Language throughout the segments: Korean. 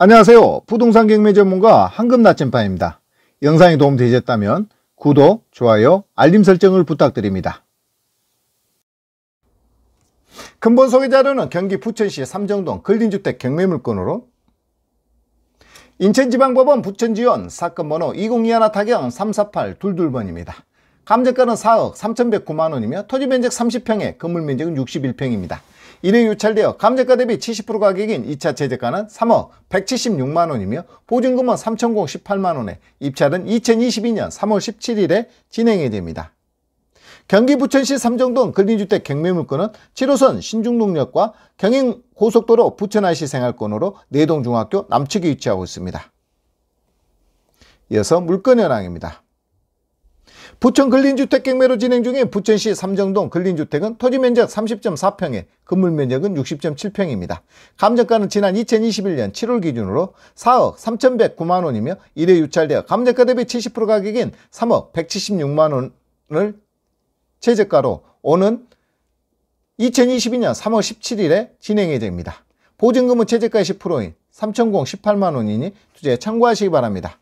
안녕하세요. 부동산 경매 전문가 황금 나침반입니다. 영상이 도움되셨다면 구독, 좋아요, 알림 설정을 부탁드립니다. 근본 소개 자료는 경기 부천시 삼정동 근린주택 경매 물건으로 인천지방법원 부천지원 사건 번호 2021 타경 348 22번입니다. 감정가는 4억 3,109만원이며 토지면적 30평에 건물면적은 61평입니다. 이에 유찰되어 감재가 대비 70% 가격인 2차 제재가는 3억 176만원이며 보증금은 3,018만원에 입찰은 2022년 3월 17일에 진행이 됩니다. 경기 부천시 삼정동 근린주택 경매물건은 7호선 신중동역과 경인고속도로 부천아시 생활권으로 내동중학교 남측에 위치하고 있습니다. 이어서 물건 현황입니다. 부천 근린주택 경매로 진행 중인 부천시 삼정동 근린주택은 토지 면적 30.4평에 건물 면적은 60.7평입니다. 감정가는 지난 2021년 7월 기준으로 4억 3,109만 원이며 1회 유찰되어 감정가 대비 70% 가격인 3억 176만 원을 최저가로 오는 2022년 3월 17일에 진행 이됩니다 보증금은 최저가의 10%인 3,018만 원이니 투자에 참고하시기 바랍니다.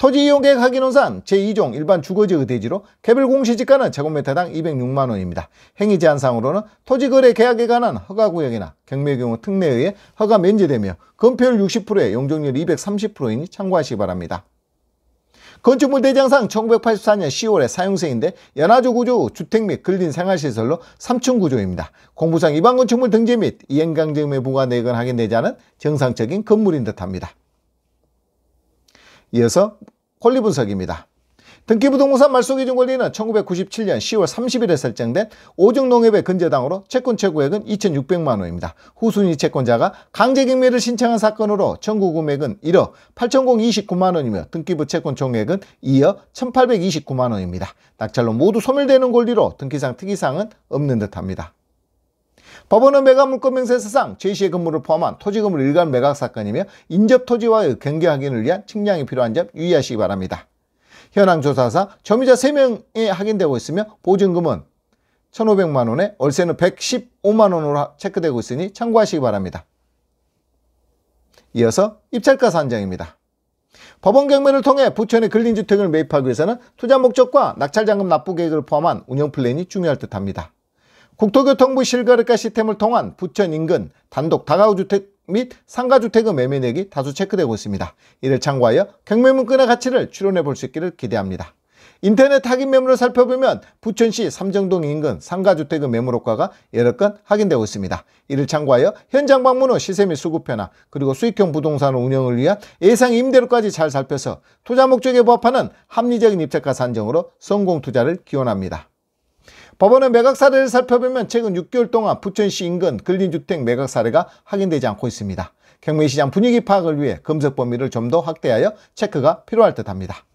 토지 이용계획 하기논산 제2종 일반 주거지의 대지로 개별 공시지가는 제곱미터당 206만원입니다. 행위 제한상으로는 토지거래 계약에 관한 허가구역이나 경매 경우 특례에 의해 허가 면제되며 건폐율 60%에 용적률 230%이니 참고하시기 바랍니다. 건축물 대장상 1984년 10월에 사용세인데 연화조 구조 주택 및 근린 생활시설로 3층 구조입니다. 공부상 이반 건축물 등재 및 이행강증에 부과 내건 확인 되지 않은 정상적인 건물인 듯합니다. 이어서 권리 분석입니다. 등기부동산 말소기준 권리는 1997년 10월 30일에 설정된 오중농협의 근저당으로 채권 최고액은 2,600만 원입니다. 후순위 채권자가 강제경매를 신청한 사건으로 청구 금액은 1억 8,029만 원이며 등기부 채권 총액은 2억 1,829만 원입니다. 낙찰로 모두 소멸되는 권리로 등기상 특이사항은 없는 듯합니다. 법원은 매각물권명세 서상 제시의 건물을 포함한 토지건물 일간 매각 사건이며 인접토지와의 경계 확인을 위한 측량이 필요한 점 유의하시기 바랍니다. 현황 조사상 점유자 3명이 확인되고 있으며 보증금은 1,500만원에 월세는 115만원으로 체크되고 있으니 참고하시기 바랍니다. 이어서 입찰가 산정입니다. 법원 경매를 통해 부천의 근린주택을 매입하기 위해서는 투자 목적과 낙찰잔금 납부 계획을 포함한 운영 플랜이 중요할 듯합니다. 국토교통부 실거래가 시스템을 통한 부천 인근 단독 다가구주택 및 상가주택의 매매액이 다수 체크되고 있습니다. 이를 참고하여 경매문건의 가치를 추론해 볼 수 있기를 기대합니다. 인터넷 확인 매물을 살펴보면 부천시 삼정동 인근 상가주택의 매물 호가가 여러 건 확인되고 있습니다. 이를 참고하여 현장 방문 후 시세 및 수급 변화 그리고 수익형 부동산 운영을 위한 예상 임대료까지 잘 살펴서 투자 목적에 부합하는 합리적인 입찰가 산정으로 성공 투자를 기원합니다. 법원의 매각 사례를 살펴보면 최근 6개월 동안 부천시 인근 근린주택 매각 사례가 확인되지 않고 있습니다. 경매시장 분위기 파악을 위해 검색 범위를 좀 더 확대하여 체크가 필요할 듯합니다.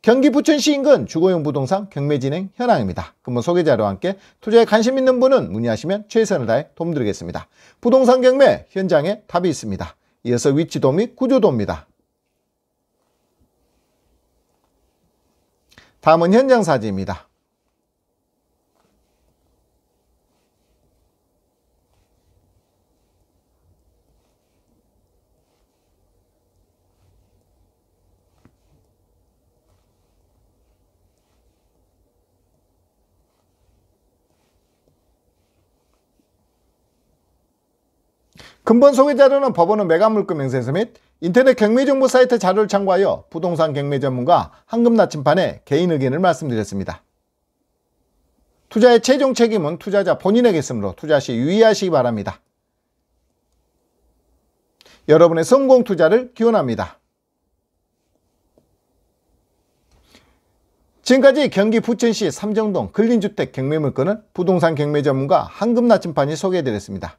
경기 부천시 인근 주거용 부동산 경매 진행 현황입니다. 금무 소개자료와 함께 투자에 관심 있는 분은 문의하시면 최선을 다해 도움드리겠습니다. 부동산 경매 현장에 답이 있습니다. 이어서 위치도 및 구조도입니다. 다음은 현장 사진입니다. 근본 소개 자료는 법원은 매각물권 맹세서 및 인터넷 경매정보 사이트 자료를 참고하여 부동산 경매 전문가 황금나침판의 개인 의견을 말씀드렸습니다. 투자의 최종 책임은 투자자 본인에게 있으므로 투자 시 유의하시기 바랍니다. 여러분의 성공 투자를 기원합니다. 지금까지 경기 부천시 삼정동 근린주택 경매물건은 부동산 경매 전문가 황금나침판이 소개해드렸습니다.